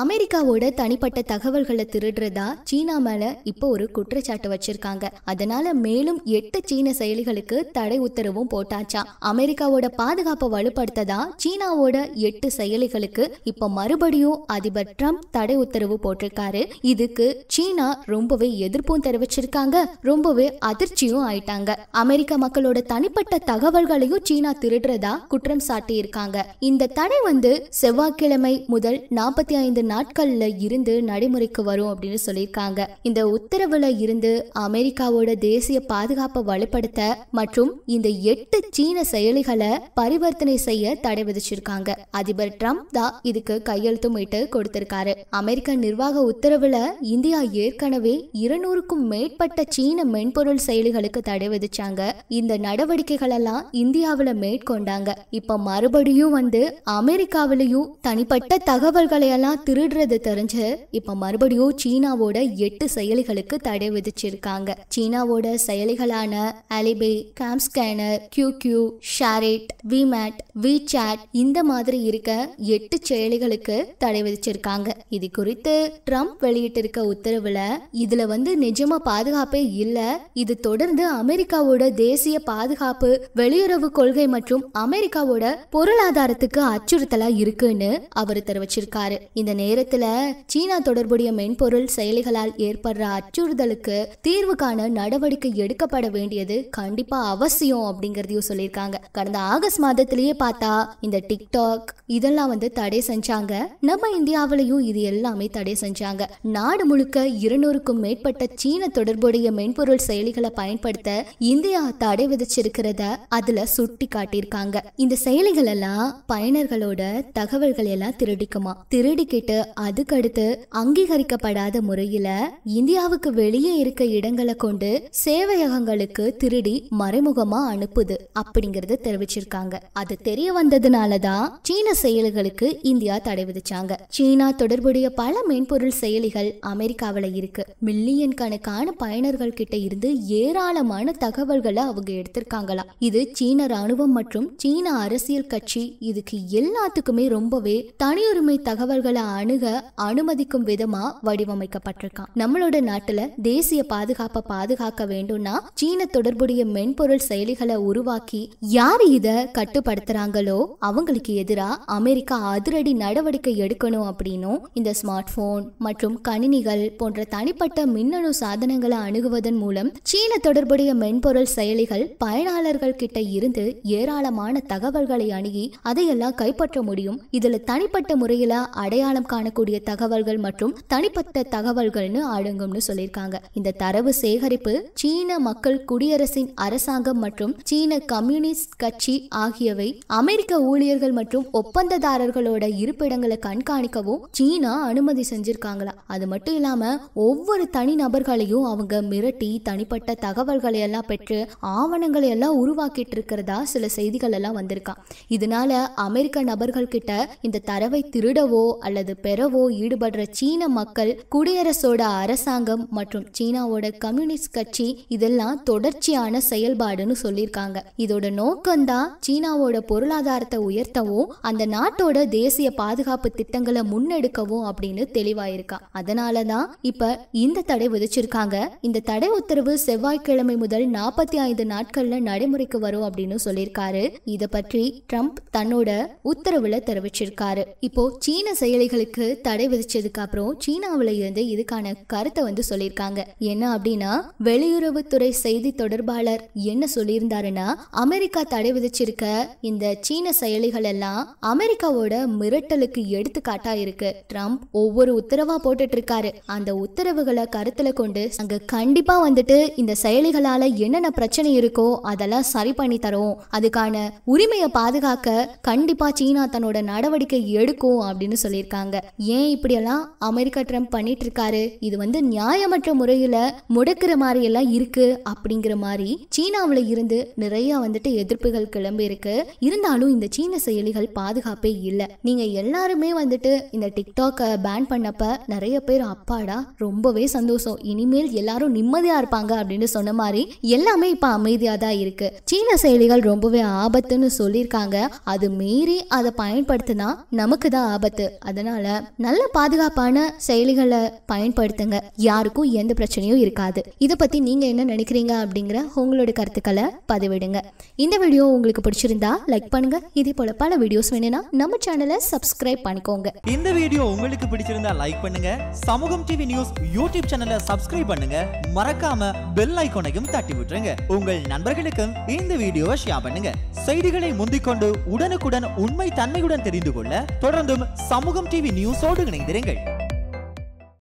அமெரிக்காவோட தனிப்பட்ட தகவல்களை திருடுறதா சீனா மேல இப்போ ஒரு குற்றச்சாட்டு வச்சிருக்காங்க அதனால மேலும் எட்டு சீன செயலிகளுக்கு தடை உத்தரவும் போட்டாச்சா அமெரிக்காவோட பாதுகாப்பை வலுப்படுத்ததா சீனாவோட எட்டு செயலிகளுக்கு இப்ப மறுபடியும் அதிபர் ட்ரம்ப் தடை உத்தரவு போட்டிருக்காரு இதுக்கு சீனா ரொம்பவே எதிர்ப்பும் தெரிவிச்சிருக்காங்க ரொம்பவே அதிர்ச்சியும் ஆயிட்டாங்க அமெரிக்க மக்களோட தனிப்பட்ட தகவல்களையும் சீனா திருடுறதா குற்றம் சாட்டியிருக்காங்க இந்த தடை வந்து செவ்வாய்க்கிழமை முதல் நாற்பத்தி ஐந்து நாட்கள்ல இருந்து நடைமுறைக்கு வரும் அப்படின்னு சொல்லியிருக்காங்க இந்த உத்தரவுல இருந்து அமெரிக்காவோட தேசிய பாதுகாப்பை வலுப்படுத்த மற்றும் இந்த எட்டு சீன செயலிகளை பரிவர்த்தனை செய்ய தடை விதிச்சிருக்காங்க அதிபர் ட்ரம்ப் தான் இதுக்கு மீட்டு கொடுத்திருக்காரு அமெரிக்க நிர்வாக உத்தரவுல இந்தியா ஏற்கனவே இருநூறுக்கும் மேற்பட்ட சீன மென்பொருள் செயலிகளுக்கு தடை விதிச்சாங்க இந்த நடவடிக்கைகள் எல்லாம் இந்தியாவில மேற்கொண்டாங்க இப்ப மறுபடியும் வந்து அமெரிக்காவிலையும் தனிப்பட்ட தகவல்களை எல்லாம் திருடுறதை தெரிஞ்சு இப்போ மறுபடியும் சீனாவோட எட்டு செயலிகளுக்கு தடை விதிச்சிருக்காங்க சீனாவோட செயலிகளான Alipay CamScanner Q Q SHAREit VMate WeChat இந்த மாதிரி இருக்க எட்டு செயலிகளுக்கு தடை விதிச்சிருக்காங்க இது குறித்து ட்ரம்ப் வெளியிட்டிருக்க உத்தரவுல இதுல வந்து நிஜமா பாதுகாப்பே இல்ல இது தொடர்ந்து அமெரிக்காவோட தேசிய பாதுகாப்பு வெளியுறவு கொள்கை மற்றும் அமெரிக்காவோட பொருளாதாரத்துக்கு அச்சுறுத்தலா இருக்குன்னு அவர் தெரிவிச்சிருக்காரு இந்த நேரத்துல சீனா தொடர்புடைய மென்பொருள் செயலிகளால் ஏற்படுற அச்சுறுத்தலுக்கு தீர்வு காண நடவடிக்கை எடுக்கப்பட வேண்டியது கண்டிப்பா அவசியம் அப்படிங்கறதையும் சொல்லியிருக்காங்க கடந்த ஆகஸ்ட் மாதத்திலேயே பார்த்தா இந்த டிக்டாக் இதெல்லாம் வந்து தடை செஞ்சாங்க நம்ம இந்தியாவிலையும் இது எல்லாமே தடை செஞ்சாங்க நாடு முழுக்க இருநூறுக்கும் மேற்பட்ட சீன தொடர்புடைய மென்பொருள் செயலிகளை பயன்படுத்த இந்தியா தடை விதிச்சிருக்கிறத அதுல சுட்டி காட்டியிருக்காங்க இந்த செயலிகள் எல்லாம் பயனர்களோட தகவல்கள் எல்லாம் திருடிக்குமா திருடிக்கிட்டு ஏற்பட்டு அதுக்கடுத்து அங்கீகரிக்கப்படாத முறையில இந்தியாவுக்கு வெளியே இருக்க இடங்களை கொண்டு சேவையகங்களுக்கு திருடி மறைமுகமா அனுப்புது அப்படிங்கறத தெரிவிச்சிருக்காங்க அது தெரிய வந்ததுனாலதான் சீன செயல்களுக்கு இந்தியா தடை விதிச்சாங்க சீனா தொடர்புடைய பல மென்பொருள் செயலிகள் அமெரிக்காவில இருக்கு மில்லியன் கணக்கான பயனர்கள் கிட்ட இருந்து ஏராளமான தகவல்களை அவங்க எடுத்திருக்காங்களாம் இது சீன ராணுவம் மற்றும் சீன அரசியல் கட்சி இதுக்கு எல்லாத்துக்குமே ரொம்பவே தனியுரிமை தகவல்களை அணுக அனுமதிக்கும் விதமா வடிவமைக்கப்பட்டிருக்கான் நம்மளோட நாட்டுல தேசிய பாதுகாப்பை பாதுகாக்க வேண்டும்னா சீன தொடர்புடைய மென்பொருள் செயலிகளை உருவாக்கி யார் இத கட்டுப்படுத்துறாங்களோ அவங்களுக்கு எதிராக அமெரிக்கா அதிரடி நடவடிக்கை எடுக்கணும் அப்படின்னும் இந்த ஸ்மார்ட் போன் மற்றும் கணினிகள் போன்ற தனிப்பட்ட மின்னணு சாதனங்களை அணுகுவதன் மூலம் சீன தொடர்புடைய மென்பொருள் செயலிகள் பயனாளர்கள் கிட்ட இருந்து ஏராளமான தகவல்களை அணுகி அதையெல்லாம் கைப்பற்ற முடியும் இதுல தனிப்பட்ட முறையில அடையாளம் காணக்கூடிய தகவல்கள் மற்றும் தனிப்பட்ட தகவல்கள்னு அடங்கும்னு சொல்லியிருக்காங்க இந்த தரவு சேகரிப்பு சீன மக்கள் குடியரசின் அரசாங்கம் மற்றும் சீன கம்யூனிஸ்ட் கட்சி ஆகியவை அமெரிக்க ஊழியர்கள் மற்றும் ஒப்பந்ததாரர்களோட இருப்பிடங்களை கண்காணிக்கவும் சீனா அனுமதி செஞ்சிருக்காங்களா அது மட்டும் இல்லாம ஒவ்வொரு தனி நபர்களையும் அவங்க மிரட்டி தனிப்பட்ட தகவல்களை எல்லாம் பெற்று ஆவணங்களை எல்லாம் உருவாக்கிட்டு இருக்கிறதா சில செய்திகள் எல்லாம் வந்திருக்கான் இதனால அமெரிக்க நபர்கள் கிட்ட இந்த தரவை திருடவோ அல்லது பெறவோ ஈடுபடுற சீன மக்கள் குடியரசோட அரசாங்கம் மற்றும் சீனாவோட கம்யூனிஸ்ட் கட்சி இதெல்லாம் தொடர்ச்சியான செயல்பாடுன்னு சொல்லியிருக்காங்க இதோட நோக்கம்தான் சீனாவோட பொருளாதாரத்தை உயர்த்தவும் அந்த நாட்டோட தேசிய பாதுகாப்பு திட்டங்களை முன்னெடுக்கவும் அப்படின்னு தெளிவாயிருக்கா அதனால தான் இப்ப இந்த தடை விதிச்சிருக்காங்க இந்த தடை உத்தரவு செவ்வாய்க்கிழமை முதல் நாற்பத்தி ஐந்து நாட்கள்ல நடைமுறைக்கு வரும் அப்படின்னு சொல்லியிருக்காரு இதை பற்றி ட்ரம்ப் தன்னோட உத்தரவுல தெரிவிச்சிருக்காரு இப்போ சீன செயலிகளுக்கு இறக்குமதிக்கு தடை விதிச்சதுக்கு அப்புறம் சீனாவில இருந்து இதுக்கான கருத்தை வந்து சொல்லியிருக்காங்க என்ன அப்படின்னா வெளியுறவுத்துறை செய்தி தொடர்பாளர் என்ன சொல்லியிருந்தாருன்னா அமெரிக்கா தடை விதிச்சிருக்க இந்த சீன செயலிகள் எல்லாம் அமெரிக்காவோட மிரட்டலுக்கு எடுத்துக்காட்டா இருக்கு ட்ரம்ப் ஒவ்வொரு உத்தரவா போட்டுட்டு இருக்காரு அந்த உத்தரவுகளை கருத்துல கொண்டு அங்க கண்டிப்பா வந்துட்டு இந்த செயலிகளால என்னென்ன பிரச்சனை இருக்கோ அதெல்லாம் சரி பண்ணி தரும் அதுக்கான உரிமையை பாதுகாக்க கண்டிப்பா சீனா தன்னோட நடவடிக்கை எடுக்கும் அப்படின்னு சொல்லியிருக்காங்க சொல்றாங்க ஏன் இப்படியெல்லாம் அமெரிக்கா ட்ரம்ப் பண்ணிட்டு இருக்காரு இது வந்து நியாயமற்ற முறையில முடக்கிற மாதிரி எல்லாம் இருக்கு அப்படிங்கிற மாதிரி சீனாவில இருந்து நிறைய வந்துட்டு எதிர்ப்புகள் கிளம்பி இருக்கு இருந்தாலும் இந்த சீன செயலிகள் பாதுகாப்பே இல்லை நீங்க எல்லாருமே வந்துட்டு இந்த டிக்டாக்க பேன் பண்ணப்ப நிறைய பேர் அப்பாடா ரொம்பவே சந்தோஷம் இனிமேல் எல்லாரும் நிம்மதியா இருப்பாங்க அப்படின்னு சொன்ன மாதிரி எல்லாமே இப்ப அமைதியா தான் இருக்கு சீன செயலிகள் ரொம்பவே ஆபத்துன்னு சொல்லியிருக்காங்க அது மீறி அதை பயன்படுத்தினா நமக்கு தான் ஆபத்து அதனால விஷயங்களை நல்ல பாதுகாப்பான செயலிகளை பயன்படுத்துங்க யாருக்கும் எந்த பிரச்சனையும் இருக்காது இதை பத்தி நீங்க என்ன நினைக்கிறீங்க அப்படிங்கிற உங்களோட கருத்துக்களை பதிவிடுங்க இந்த வீடியோ உங்களுக்கு பிடிச்சிருந்தா லைக் பண்ணுங்க இதே போல பல வீடியோஸ் வேணும்னா நம்ம சேனலை சப்ஸ்கிரைப் பண்ணிக்கோங்க இந்த வீடியோ உங்களுக்கு பிடிச்சிருந்தா லைக் பண்ணுங்க சமூகம் டிவி நியூஸ் யூடியூப் சேனலை சப்ஸ்கிரைப் பண்ணுங்க மறக்காம பெல் ஐக்கோனையும் தட்டி விட்டுருங்க உங்கள் நண்பர்களுக்கும் இந்த வீடியோவை ஷேர் பண்ணுங்க செய்திகளை முந்திக்கொண்டு உடனுக்குடன் உண்மை தன்மையுடன் தெரிந்து கொள்ள தொடர்ந்தும் சமூகம் டிவி நியூஸோடு இணைந்திருங்கள்